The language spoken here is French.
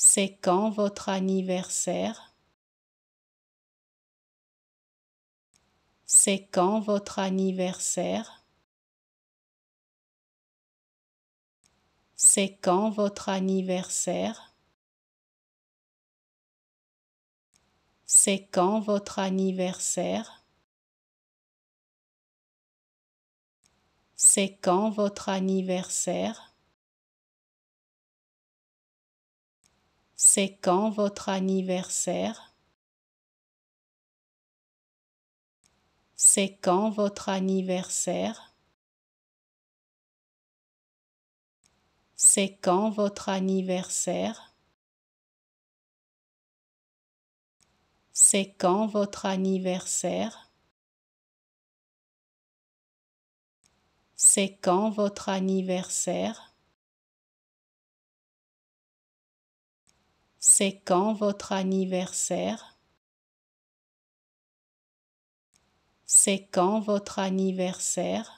C'est quand votre anniversaire C'est quand votre anniversaire C'est quand votre anniversaire C'est quand votre anniversaire C'est quand votre anniversaire C'est quand votre anniversaire C'est quand votre anniversaire C'est quand votre anniversaire C'est quand votre anniversaire C'est quand votre anniversaire C'est quand votre anniversaire C'est quand votre anniversaire